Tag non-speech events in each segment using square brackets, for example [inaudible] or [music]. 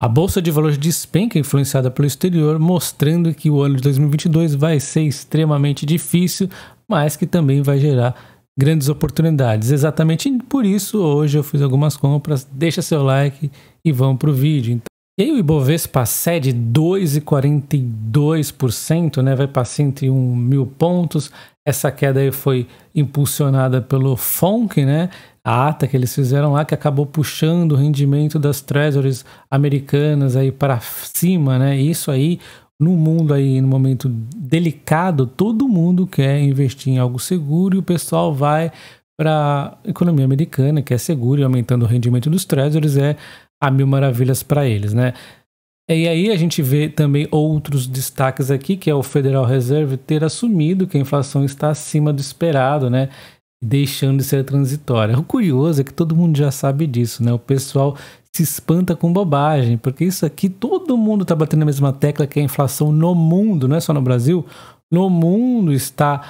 A bolsa de valores despenca influenciada pelo exterior, mostrando que o ano de 2022 vai ser extremamente difícil, mas que também vai gerar grandes oportunidades. Exatamente por isso, hoje eu fiz algumas compras. Deixa seu like e vamos para o vídeo. Então, e aí o Ibovespa cede 2,42%, né? vai para 101 mil pontos. Essa queda aí foi impulsionada pelo FONC, né? a ata que eles fizeram lá que acabou puxando o rendimento das treasuries americanas aí para cima, né? Isso aí no mundo aí, no momento delicado, todo mundo quer investir em algo seguro e o pessoal vai para a economia americana, que é seguro, e aumentando o rendimento dos treasuries é a mil maravilhas para eles, né? E aí a gente vê também outros destaques aqui, que é o Federal Reserve ter assumido que a inflação está acima do esperado, né? deixando de ser transitória. O curioso é que todo mundo já sabe disso, né? O pessoal se espanta com bobagem, porque isso aqui todo mundo está batendo a mesma tecla que a inflação no mundo, não é só no Brasil, no mundo está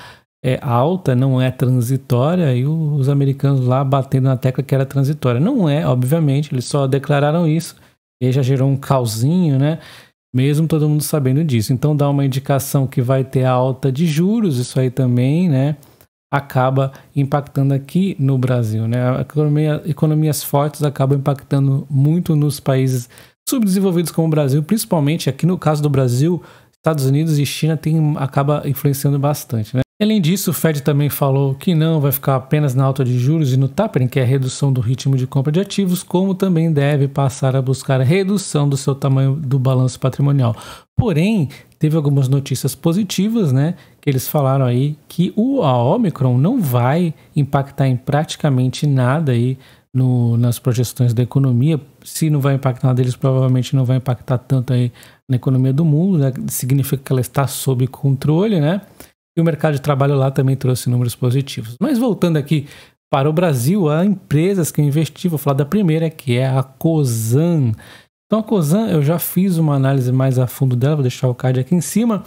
é, alta, não é transitória, e os americanos lá batendo na tecla que era transitória. Não é, obviamente, eles só declararam isso, e já gerou um calzinho, né? Mesmo todo mundo sabendo disso. Então dá uma indicação que vai ter alta de juros, isso aí também, né? acaba impactando aqui no Brasil. Né? Economia, economias fortes acabam impactando muito nos países subdesenvolvidos como o Brasil, principalmente aqui no caso do Brasil, Estados Unidos e China tem, acaba influenciando bastante. Né? Além disso, o Fed também falou que não vai ficar apenas na alta de juros e no tapering, que é a redução do ritmo de compra de ativos, como também deve passar a buscar a redução do seu tamanho do balanço patrimonial. Porém, teve algumas notícias positivas, né? Que eles falaram aí que o a Omicron não vai impactar em praticamente nada aí no, nas projeções da economia. Se não vai impactar nada, eles provavelmente não vai impactar tanto aí na economia do mundo, né? significa que ela está sob controle, né? E o mercado de trabalho lá também trouxe números positivos. Mas voltando aqui para o Brasil, há empresas que eu investi, vou falar da primeira, que é a Cosan então a Cosan, eu já fiz uma análise mais a fundo dela, vou deixar o card aqui em cima.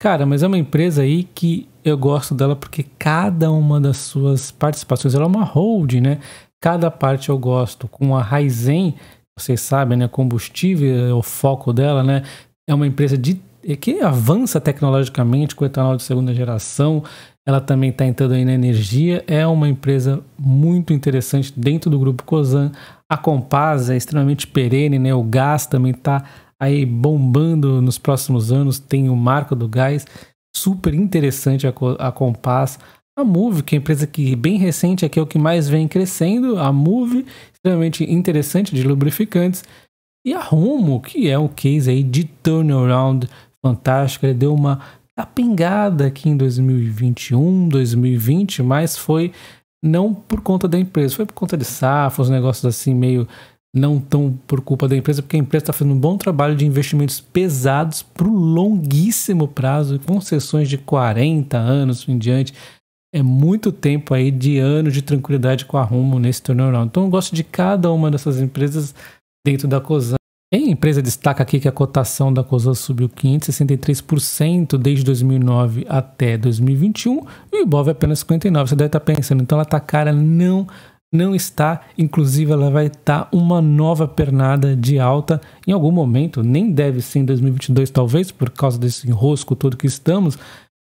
Cara, mas é uma empresa aí que eu gosto dela porque cada uma das suas participações, ela é uma holding, né? Cada parte eu gosto. Com a Raizen, vocês sabem, né? Combustível é o foco dela, né? É uma empresa de, é que avança tecnologicamente com etanol de segunda geração. Ela também está entrando aí na energia. É uma empresa muito interessante dentro do grupo Cosan. A Compass é extremamente perene, né? O gás também está aí bombando nos próximos anos. Tem o marco do gás, super interessante a, a Compass. A Move, que é a empresa que bem recente aqui é o que mais vem crescendo. A Move, extremamente interessante de lubrificantes. E a Rumo, que é o case aí de turnaround fantástico. Ele deu uma pingada aqui em 2021, 2020, mas foi não por conta da empresa, foi por conta de safra, negócios assim meio não tão por culpa da empresa, porque a empresa está fazendo um bom trabalho de investimentos pesados para o longuíssimo prazo, concessões de 40 anos em diante. É muito tempo aí de anos de tranquilidade com a Rumo nesse turnaround. Então eu gosto de cada uma dessas empresas dentro da COSAN. A empresa destaca aqui que a cotação da COSAN subiu 563% desde 2009 até 2021 e o Ibov é apenas 59. Você deve estar tá pensando, então ela está cara, não não está, inclusive ela vai estar tá uma nova pernada de alta em algum momento, nem deve ser em 2022 talvez, por causa desse enrosco todo que estamos,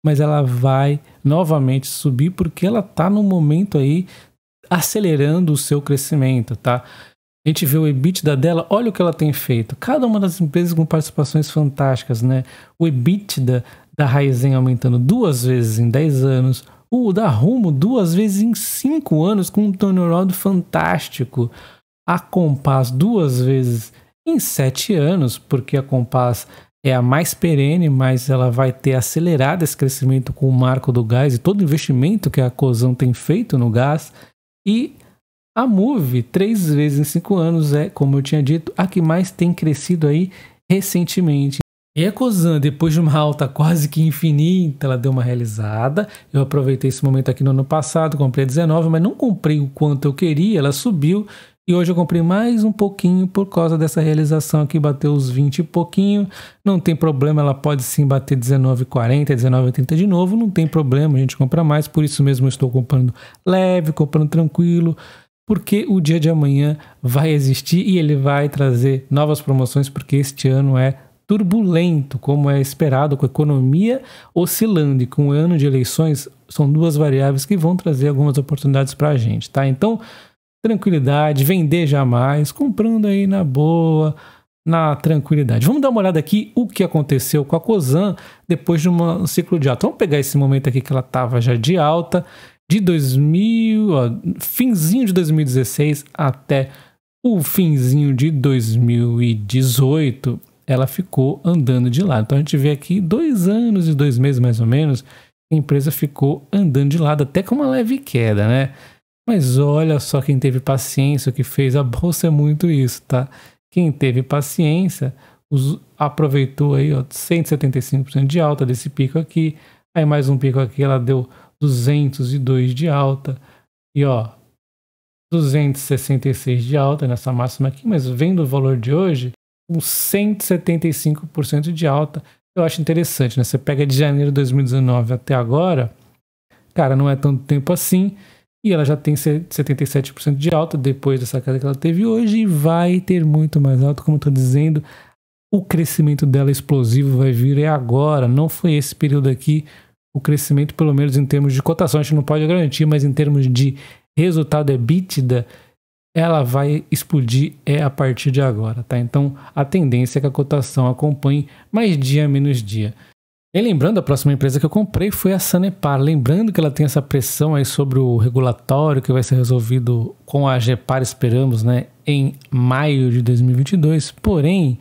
mas ela vai novamente subir porque ela está no momento aí acelerando o seu crescimento, tá? a gente vê o EBITDA dela, olha o que ela tem feito. Cada uma das empresas com participações fantásticas, né? O EBITDA da Raizen aumentando duas vezes em 10 anos, o da Rumo duas vezes em 5 anos com um turnaround fantástico. A Compass duas vezes em 7 anos, porque a Compass é a mais perene, mas ela vai ter acelerado esse crescimento com o marco do gás e todo o investimento que a Cozão tem feito no gás. E a Move, três vezes em cinco anos, é, como eu tinha dito, a que mais tem crescido aí recentemente. E a Cosan, depois de uma alta quase que infinita, ela deu uma realizada. Eu aproveitei esse momento aqui no ano passado, comprei 19, mas não comprei o quanto eu queria, ela subiu. E hoje eu comprei mais um pouquinho por causa dessa realização aqui, bateu os 20 e pouquinho. Não tem problema, ela pode sim bater 19,40, 19,80 de novo, não tem problema, a gente compra mais. Por isso mesmo eu estou comprando leve, comprando tranquilo porque o dia de amanhã vai existir e ele vai trazer novas promoções, porque este ano é turbulento, como é esperado, com a economia oscilando e com o ano de eleições, são duas variáveis que vão trazer algumas oportunidades para a gente, tá? Então, tranquilidade, vender jamais, comprando aí na boa, na tranquilidade. Vamos dar uma olhada aqui o que aconteceu com a Cosan depois de uma, um ciclo de alta. Vamos pegar esse momento aqui que ela estava já de alta de 2000, ó, finzinho de 2016 até o finzinho de 2018, ela ficou andando de lado. Então a gente vê aqui dois anos e dois meses mais ou menos, a empresa ficou andando de lado, até com uma leve queda, né? Mas olha só quem teve paciência, o que fez a bolsa é muito isso, tá? Quem teve paciência os, aproveitou aí ó, 175% de alta desse pico aqui, aí mais um pico aqui, ela deu 202 de alta e ó, 266 de alta nessa máxima aqui, mas vendo o valor de hoje, um 175% de alta, eu acho interessante, né? Você pega de janeiro de 2019 até agora, cara, não é tanto tempo assim, e ela já tem 77% de alta depois dessa queda que ela teve hoje e vai ter muito mais alta, como eu estou dizendo, o crescimento dela explosivo vai vir é agora, não foi esse período aqui o crescimento, pelo menos em termos de cotação, a gente não pode garantir, mas em termos de resultado EBITDA, ela vai explodir é a partir de agora, tá? Então a tendência é que a cotação acompanhe mais dia menos dia. E lembrando, a próxima empresa que eu comprei foi a Sanepar. Lembrando que ela tem essa pressão aí sobre o regulatório que vai ser resolvido com a GEPAR, esperamos, né, em maio de 2022. Porém,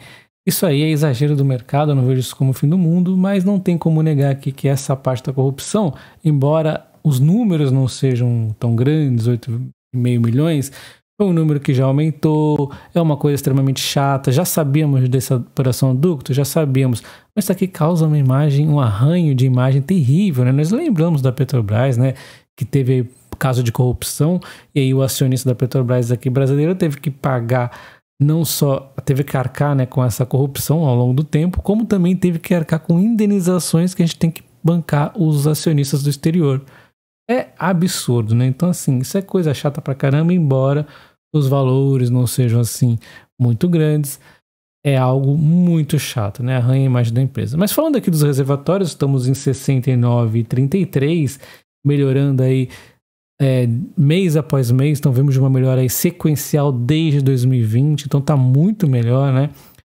isso aí é exagero do mercado, eu não vejo isso como o fim do mundo, mas não tem como negar aqui que essa parte da corrupção, embora os números não sejam tão grandes, 8,5 milhões, foi um número que já aumentou, é uma coisa extremamente chata, já sabíamos dessa operação aducto, já sabíamos, mas isso aqui causa uma imagem, um arranho de imagem terrível, né? Nós lembramos da Petrobras, né, que teve caso de corrupção, e aí o acionista da Petrobras aqui brasileiro teve que pagar não só teve que arcar né, com essa corrupção ao longo do tempo, como também teve que arcar com indenizações que a gente tem que bancar os acionistas do exterior. É absurdo, né? Então, assim, isso é coisa chata pra caramba, embora os valores não sejam assim muito grandes. É algo muito chato, né? Arranha a imagem da empresa. Mas falando aqui dos reservatórios, estamos em 69,33, melhorando aí é, mês após mês, então vemos uma melhora sequencial desde 2020, então está muito melhor, né?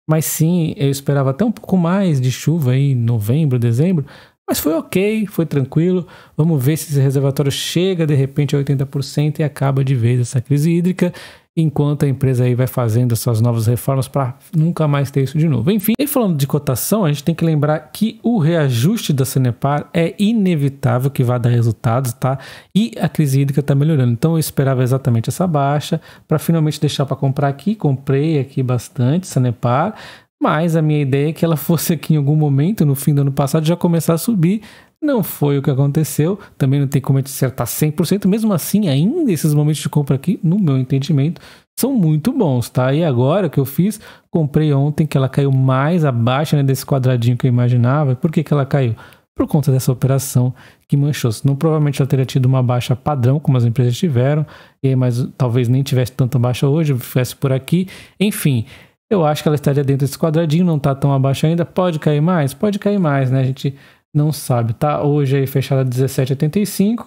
Mas sim, eu esperava até um pouco mais de chuva aí em novembro, dezembro, mas foi ok, foi tranquilo. Vamos ver se esse reservatório chega de repente a 80% e acaba de vez essa crise hídrica enquanto a empresa aí vai fazendo essas novas reformas para nunca mais ter isso de novo. Enfim, e falando de cotação, a gente tem que lembrar que o reajuste da Sanepar é inevitável que vá dar resultados, tá? E a crise hídrica está melhorando. Então eu esperava exatamente essa baixa para finalmente deixar para comprar aqui. Comprei aqui bastante Sanepar, mas a minha ideia é que ela [laughs] fosse aqui em algum momento, no fim do ano passado, já começar a subir não foi o que aconteceu, também não tem como acertar 100%, mesmo assim, ainda esses momentos de compra aqui, no meu entendimento, são muito bons, tá? E agora que eu fiz, comprei ontem que ela caiu mais abaixo né, desse quadradinho que eu imaginava. Por que, que ela caiu? Por conta dessa operação que manchou. não provavelmente ela teria tido uma baixa padrão, como as empresas tiveram, e mas talvez nem tivesse tanta baixa hoje, estivesse por aqui. Enfim, eu acho que ela estaria dentro desse quadradinho, não está tão abaixo ainda. Pode cair mais? Pode cair mais, né? A gente não sabe. Tá hoje aí fechada 17,85.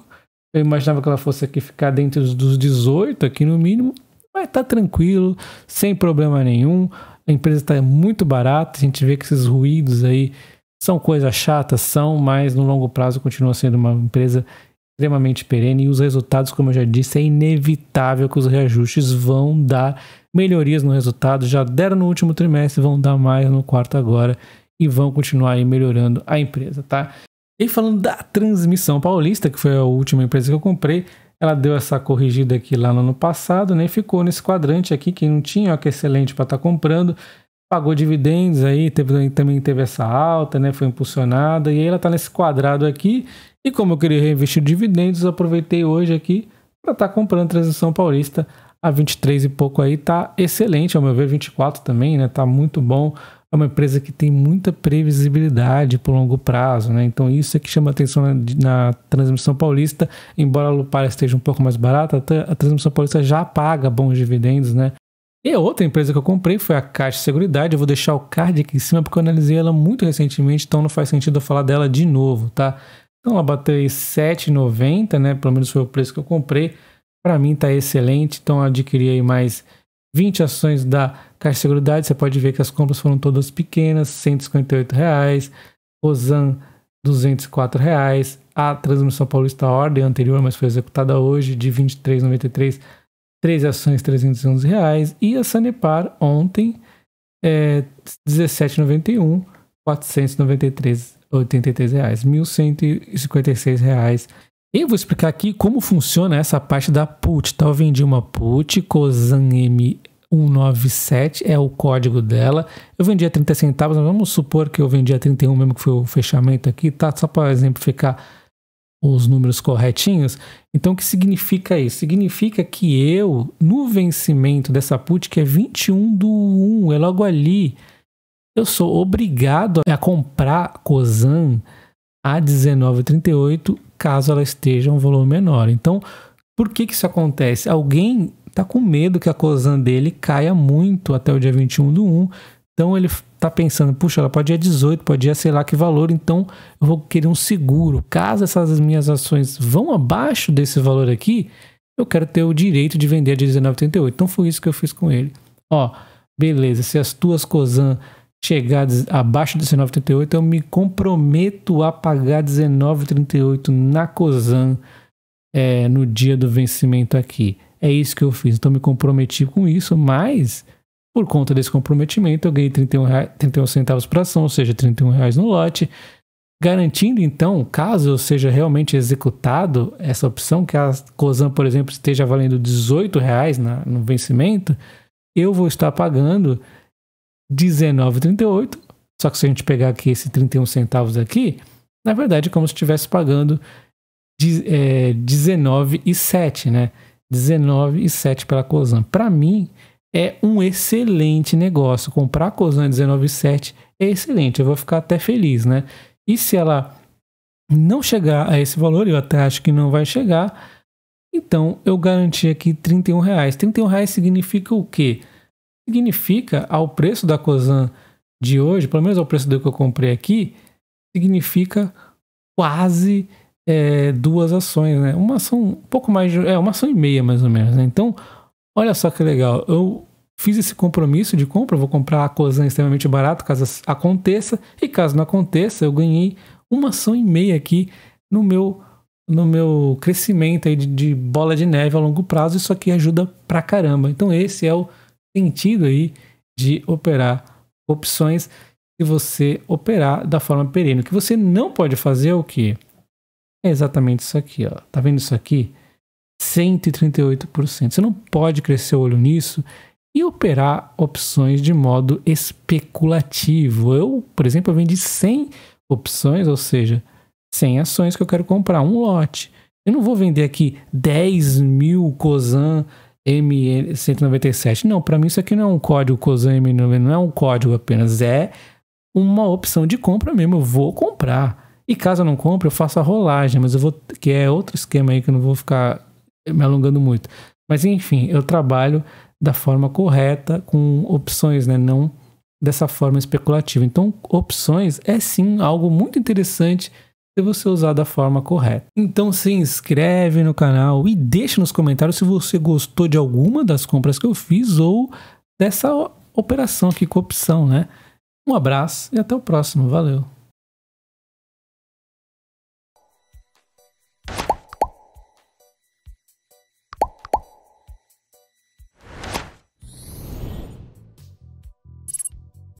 Eu imaginava que ela fosse aqui ficar dentro dos 18 aqui no mínimo, mas tá tranquilo, sem problema nenhum. A empresa está muito barata, a gente vê que esses ruídos aí são coisas chatas, são, mas no longo prazo continua sendo uma empresa extremamente perene e os resultados, como eu já disse, é inevitável que os reajustes vão dar melhorias no resultado. Já deram no último trimestre, vão dar mais no quarto agora e vão continuar aí melhorando a empresa, tá? E falando da Transmissão Paulista, que foi a última empresa que eu comprei, ela deu essa corrigida aqui lá no ano passado, né? Ficou nesse quadrante aqui, quem não tinha, ó, que é excelente para estar tá comprando. Pagou dividendos aí, teve, também teve essa alta, né? Foi impulsionada. E aí ela está nesse quadrado aqui. E como eu queria reinvestir dividendos, aproveitei hoje aqui para estar tá comprando Transmissão Paulista a 23 e pouco aí. Tá excelente, ao meu ver, 24 também, né? Tá muito bom é uma empresa que tem muita previsibilidade por longo prazo, né? Então isso é que chama atenção na, na, transmissão paulista, embora a Lupar esteja um pouco mais barata, a transmissão paulista já paga bons dividendos, né? E a outra empresa que eu comprei foi a Caixa Seguridade, eu vou deixar o card aqui em cima porque eu analisei ela muito recentemente, então não faz sentido eu falar dela de novo, tá? Então ela bateu aí 7,90, né? Pelo menos foi o preço que eu comprei. Para mim tá excelente, então eu adquiri aí mais 20 ações da Caixa de Seguridade, você pode ver que as compras foram todas pequenas, R$ reais. Rosan, R$ reais. A Transmissão Paulista ordem anterior, mas foi executada hoje, de 23,93, 3 ações, R$ reais. E a Sanepar, ontem, é, 17,91, 493 83 reais, 1.156 reais. Eu vou explicar aqui como funciona essa parte da put. Tá? Eu vendi uma put, osan M 197 é o código dela. Eu vendi a 30 centavos, mas vamos supor que eu vendi a 31 mesmo que foi o fechamento aqui, tá? Só para exemplificar os números corretinhos. Então o que significa isso? Significa que eu, no vencimento dessa put que é 21 do 1, é logo ali, eu sou obrigado a comprar Cosan a 19,38 caso ela esteja um valor menor. Então, por que, que isso acontece? Alguém tá com medo que a Cosan dele caia muito até o dia 21 do 1. Então ele tá pensando, puxa, ela pode ir a 18, pode ir a sei lá que valor, então eu vou querer um seguro. Caso essas minhas ações vão abaixo desse valor aqui, eu quero ter o direito de vender a 19,38. Então foi isso que eu fiz com ele. Ó, beleza, se as tuas Cosan chegar abaixo de 19,38, eu me comprometo a pagar 19,38 na Cosan é, no dia do vencimento aqui é isso que eu fiz. Então me comprometi com isso, mas por conta desse comprometimento eu ganhei 31, reais, 31 centavos por ação, ou seja, 31 reais no lote, garantindo então, caso eu seja realmente executado essa opção, que a COSAN, por exemplo, esteja valendo 18 reais na, no vencimento, eu vou estar pagando 19,38. Só que se a gente pegar aqui esse 31 centavos aqui, na verdade é como se estivesse pagando de, é, 19,7, né? 19 e 7 pela Cosan. Para mim, é um excelente negócio. Comprar a Cosan 19,7 é, é excelente. Eu vou ficar até feliz, né? E se ela não chegar a esse valor, eu até acho que não vai chegar, então eu garanti aqui R$ 31 reais. 31 reais significa o quê? Significa ao preço da Cosan de hoje, pelo menos ao preço do que eu comprei aqui, significa quase é, duas ações, né? Uma ação um pouco mais. De, é, uma ação e meia mais ou menos, né? Então, olha só que legal. Eu fiz esse compromisso de compra, vou comprar a Cosan extremamente barato, caso aconteça. E caso não aconteça, eu ganhei uma ação e meia aqui no meu no meu crescimento aí de, de bola de neve a longo prazo. Isso aqui ajuda pra caramba. Então, esse é o sentido aí de operar opções se você operar da forma perene. O que você não pode fazer é o que? é exatamente isso aqui, ó. Tá vendo isso aqui? 138%. Você não pode crescer o olho nisso e operar opções de modo especulativo. Eu, por exemplo, eu vendi 100 opções, ou seja, 100 ações que eu quero comprar, um lote. Eu não vou vender aqui 10 mil COSAN M197. Não, para mim isso aqui não é um código COSAN M197, não é um código apenas, é uma opção de compra mesmo. Eu vou comprar. E caso eu não compre, eu faço a rolagem, mas eu vou. que é outro esquema aí que eu não vou ficar me alongando muito. Mas enfim, eu trabalho da forma correta, com opções, né? Não dessa forma especulativa. Então, opções é sim algo muito interessante se você usar da forma correta. Então se inscreve no canal e deixa nos comentários se você gostou de alguma das compras que eu fiz ou dessa operação aqui com opção, né? Um abraço e até o próximo. Valeu!